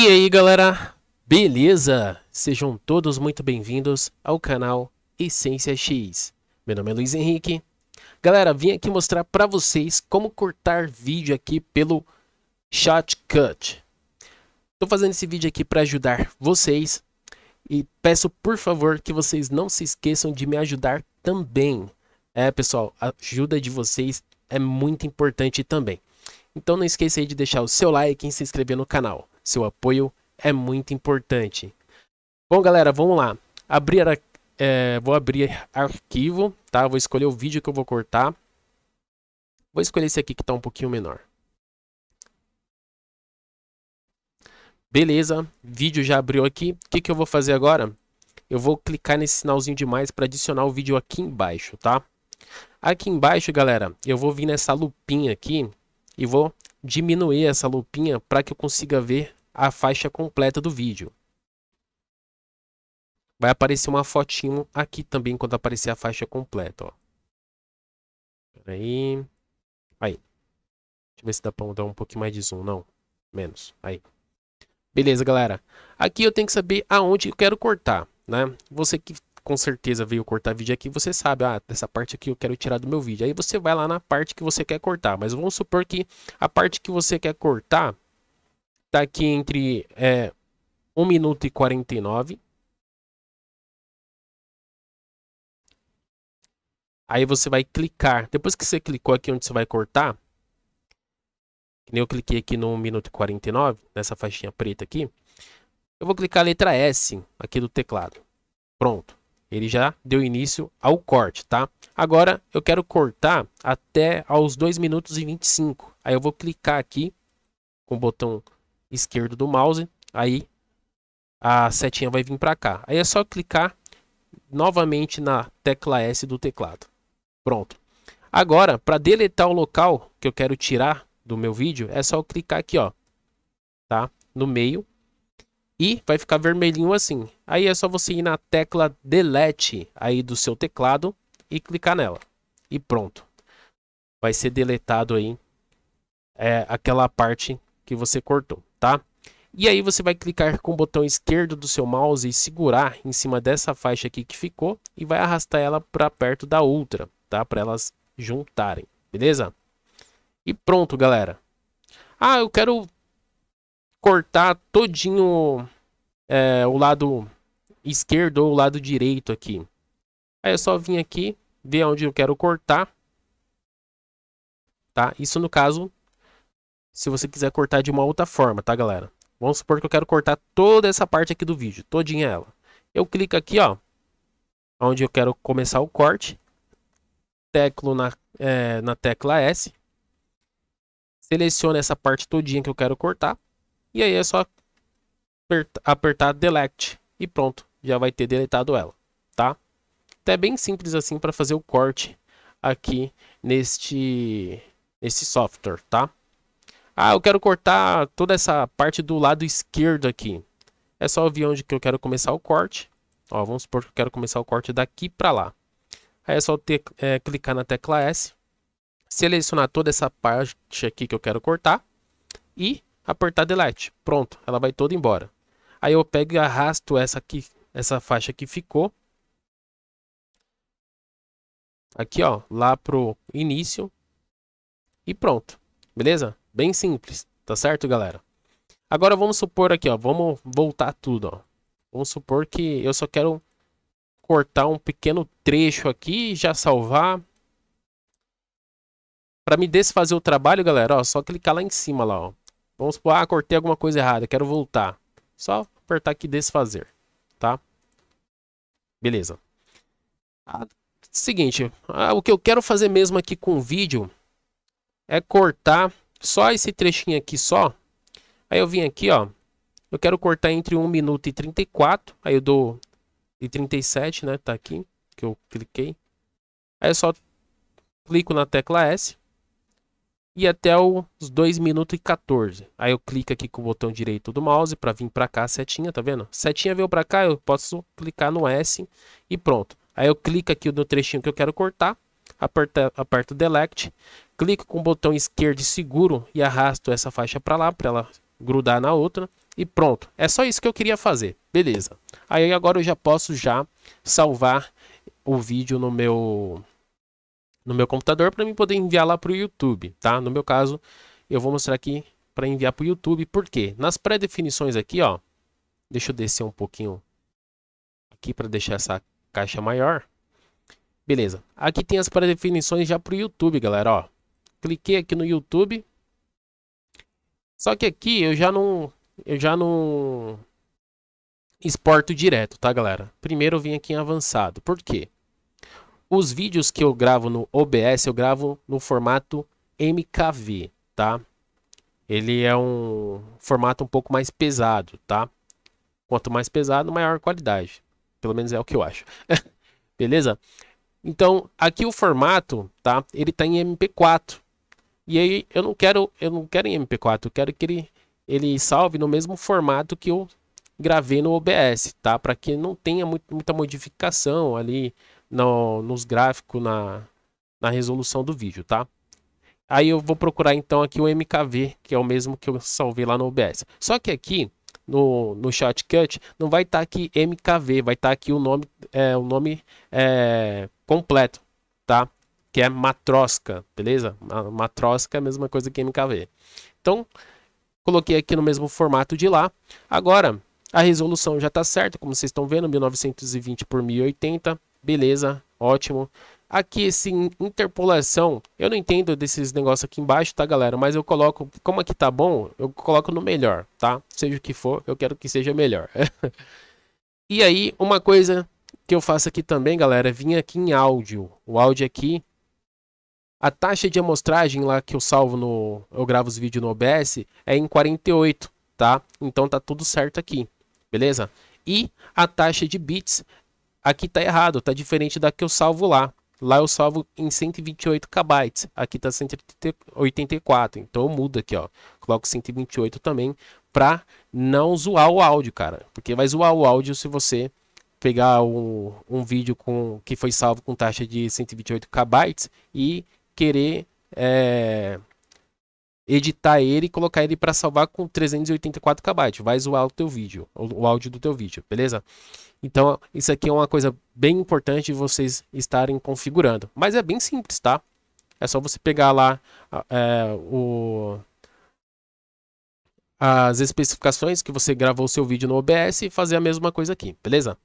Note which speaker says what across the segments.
Speaker 1: E aí galera, beleza? Sejam todos muito bem-vindos ao canal Essência X. Meu nome é Luiz Henrique. Galera, vim aqui mostrar para vocês como cortar vídeo aqui pelo Shotcut. Estou fazendo esse vídeo aqui para ajudar vocês e peço por favor que vocês não se esqueçam de me ajudar também. É pessoal, a ajuda de vocês é muito importante também. Então não esqueça aí de deixar o seu like e se inscrever no canal. Seu apoio é muito importante. Bom, galera, vamos lá. Abrir, é, vou abrir arquivo, tá? Vou escolher o vídeo que eu vou cortar. Vou escolher esse aqui que está um pouquinho menor. Beleza, vídeo já abriu aqui. O que, que eu vou fazer agora? Eu vou clicar nesse sinalzinho de mais para adicionar o vídeo aqui embaixo, tá? Aqui embaixo, galera, eu vou vir nessa lupinha aqui e vou diminuir essa lupinha para que eu consiga ver a faixa completa do vídeo. Vai aparecer uma fotinho aqui também quando aparecer a faixa completa, ó. aí Aí. Deixa eu ver se dá para dar um pouquinho mais de zoom, não. Menos. Aí. Beleza, galera. Aqui eu tenho que saber aonde eu quero cortar, né? Você que com certeza veio cortar vídeo aqui, você sabe, ah, essa parte aqui eu quero tirar do meu vídeo. Aí você vai lá na parte que você quer cortar, mas vamos supor que a parte que você quer cortar Tá aqui entre é, 1 minuto e 49. Aí você vai clicar. Depois que você clicou aqui onde você vai cortar, que nem eu cliquei aqui no 1 minuto e 49, nessa faixinha preta aqui, eu vou clicar a letra S aqui do teclado. Pronto. Ele já deu início ao corte, tá? Agora eu quero cortar até aos 2 minutos e 25. Aí eu vou clicar aqui com o botão esquerdo do mouse, aí a setinha vai vir para cá. Aí é só clicar novamente na tecla S do teclado. Pronto. Agora, para deletar o local que eu quero tirar do meu vídeo, é só clicar aqui, ó, tá? No meio e vai ficar vermelhinho assim. Aí é só você ir na tecla delete aí do seu teclado e clicar nela. E pronto. Vai ser deletado aí é, aquela parte que você cortou tá? E aí você vai clicar com o botão esquerdo do seu mouse e segurar em cima dessa faixa aqui que ficou e vai arrastar ela para perto da outra, tá? Para elas juntarem, beleza? E pronto, galera. Ah, eu quero cortar todinho é, o lado esquerdo ou o lado direito aqui. Aí é só vir aqui, ver onde eu quero cortar. Tá? Isso no caso se você quiser cortar de uma outra forma, tá galera? Vamos supor que eu quero cortar toda essa parte aqui do vídeo, todinha ela. Eu clico aqui, ó, onde eu quero começar o corte, teclo na, é, na tecla S, seleciono essa parte todinha que eu quero cortar, e aí é só apertar, Delete e pronto, já vai ter deletado ela, tá? Então é bem simples assim para fazer o corte aqui neste, neste software, tá? Ah, eu quero cortar toda essa parte do lado esquerdo aqui. É só eu onde que eu quero começar o corte. Ó, vamos supor que eu quero começar o corte daqui para lá. Aí é só é, clicar na tecla S, selecionar toda essa parte aqui que eu quero cortar e apertar Delete. Pronto, ela vai toda embora. Aí eu pego e arrasto essa aqui, essa faixa que ficou. Aqui, ó, lá pro início. E pronto, beleza? Bem simples, tá certo, galera? Agora vamos supor aqui, ó, vamos voltar tudo, ó. Vamos supor que eu só quero cortar um pequeno trecho aqui, já salvar. Para me desfazer o trabalho, galera, ó, só clicar lá em cima lá, ó. Vamos supor, ah, cortei alguma coisa errada, quero voltar. Só apertar aqui desfazer, tá? Beleza. Ah, seguinte, ah, o que eu quero fazer mesmo aqui com o vídeo é cortar só esse trechinho aqui só. Aí eu vim aqui, ó. Eu quero cortar entre 1 minuto e 34. Aí eu dou... E 37, né? Tá aqui. Que eu cliquei. Aí eu só clico na tecla S. E até os 2 minutos e 14. Aí eu clico aqui com o botão direito do mouse para vir para cá a setinha, tá vendo? Setinha veio para cá, eu posso clicar no S e pronto. Aí eu clico aqui no trechinho que eu quero cortar aperta, aperto delete clico com o botão esquerdo e seguro e arrasto essa faixa para lá, para ela grudar na outra. E pronto, é só isso que eu queria fazer, beleza. Aí agora eu já posso já salvar o vídeo no meu, no meu computador para mim poder enviar lá para o YouTube, tá? No meu caso, eu vou mostrar aqui para enviar para o YouTube, porque nas pré-definições aqui, ó, deixa eu descer um pouquinho aqui para deixar essa caixa maior. Beleza, aqui tem as pré-definições já para o YouTube, galera, ó cliquei aqui no YouTube. Só que aqui eu já não, eu já não exporto direto, tá galera? Primeiro eu vim aqui em avançado. Por quê? Os vídeos que eu gravo no OBS, eu gravo no formato MKV, tá? Ele é um formato um pouco mais pesado, tá? Quanto mais pesado, maior qualidade. Pelo menos é o que eu acho. Beleza? Então, aqui o formato, tá? Ele tá em MP4. E aí eu não quero, eu não quero em MP4, eu quero que ele, ele salve no mesmo formato que eu gravei no OBS, tá? Para que não tenha muito, muita modificação ali no, nos gráficos, na, na resolução do vídeo, tá? Aí eu vou procurar então aqui o MKV, que é o mesmo que eu salvei lá no OBS. Só que aqui no, no shortcut não vai estar tá aqui MKV, vai estar tá aqui o nome, é, o nome é, completo, tá? que é matrosca, beleza? Matrosca é a mesma coisa que MKV. Então, coloquei aqui no mesmo formato de lá. Agora, a resolução já está certa, como vocês estão vendo, 1920 por 1080, beleza, ótimo. Aqui esse interpolação, eu não entendo desses negócios aqui embaixo, tá galera? Mas eu coloco, como aqui tá bom, eu coloco no melhor, tá? Seja o que for, eu quero que seja melhor. e aí, uma coisa que eu faço aqui também, galera, é vir aqui em áudio. O áudio aqui, a taxa de amostragem lá que eu salvo no. Eu gravo os vídeos no OBS é em 48, tá? Então tá tudo certo aqui, beleza? E a taxa de bits aqui tá errado, tá diferente da que eu salvo lá. Lá eu salvo em 128 KB, aqui tá 184, então eu mudo aqui, ó. Coloco 128 também para não zoar o áudio, cara. Porque vai zoar o áudio se você pegar um, um vídeo com, que foi salvo com taxa de 128 KB e querer é, editar ele e colocar ele para salvar com 384 KB. Vai zoar o teu vídeo, o, o áudio do teu vídeo, beleza? Então, isso aqui é uma coisa bem importante de vocês estarem configurando. Mas é bem simples, tá? É só você pegar lá é, o, as especificações que você gravou o seu vídeo no OBS e fazer a mesma coisa aqui, beleza?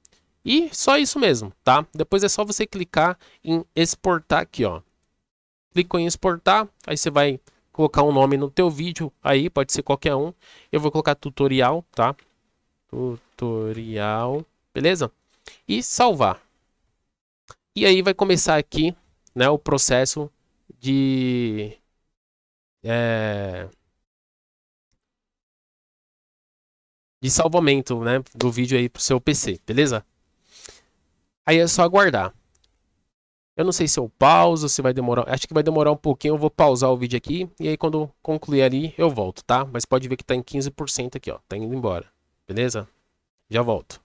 Speaker 1: E só isso mesmo, tá? Depois é só você clicar em exportar aqui, ó. Clique em exportar, aí você vai colocar um nome no teu vídeo aí, pode ser qualquer um. Eu vou colocar tutorial, tá? Tutorial, beleza? E salvar. E aí vai começar aqui, né, o processo de... É, de salvamento, né, do vídeo aí pro seu PC, beleza? Aí é só aguardar. Eu não sei se eu pauso, se vai demorar. Acho que vai demorar um pouquinho. Eu vou pausar o vídeo aqui. E aí, quando concluir ali, eu volto, tá? Mas pode ver que tá em 15% aqui, ó. Tá indo embora. Beleza? Já volto.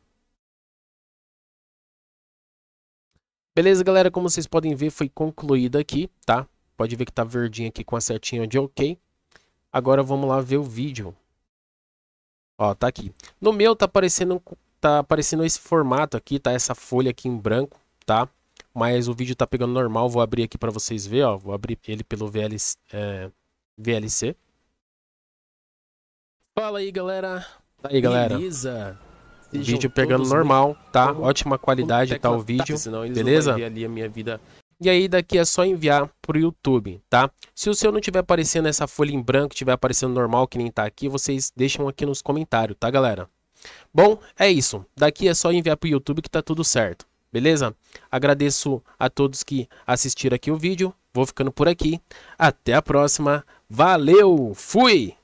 Speaker 1: Beleza, galera? Como vocês podem ver, foi concluída aqui, tá? Pode ver que tá verdinho aqui com a setinha de OK. Agora vamos lá ver o vídeo. Ó, tá aqui. No meu tá aparecendo, tá aparecendo esse formato aqui, tá? Essa folha aqui em branco, tá? mas o vídeo tá pegando normal, vou abrir aqui para vocês ver, ó, vou abrir ele pelo VLC, é, VLC. Fala aí, galera. Tá aí, galera. Beleza. Sejam vídeo pegando normal, tá? Ótima qualidade é tá o tá? vídeo, tá, beleza? ali a minha vida. E aí daqui é só enviar pro YouTube, tá? Se o seu não tiver aparecendo essa folha em branco, tiver aparecendo normal que nem tá aqui, vocês deixam aqui nos comentários, tá, galera? Bom, é isso. Daqui é só enviar pro YouTube que tá tudo certo. Beleza? Agradeço a todos que assistiram aqui o vídeo. Vou ficando por aqui. Até a próxima. Valeu! Fui!